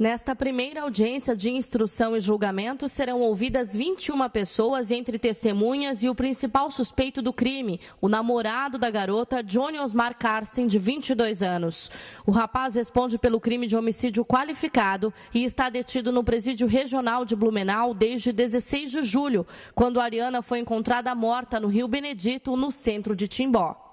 Nesta primeira audiência de instrução e julgamento serão ouvidas 21 pessoas entre testemunhas e o principal suspeito do crime, o namorado da garota, Johnny Osmar Karsten, de 22 anos. O rapaz responde pelo crime de homicídio qualificado e está detido no presídio regional de Blumenau desde 16 de julho, quando Ariana foi encontrada morta no Rio Benedito, no centro de Timbó.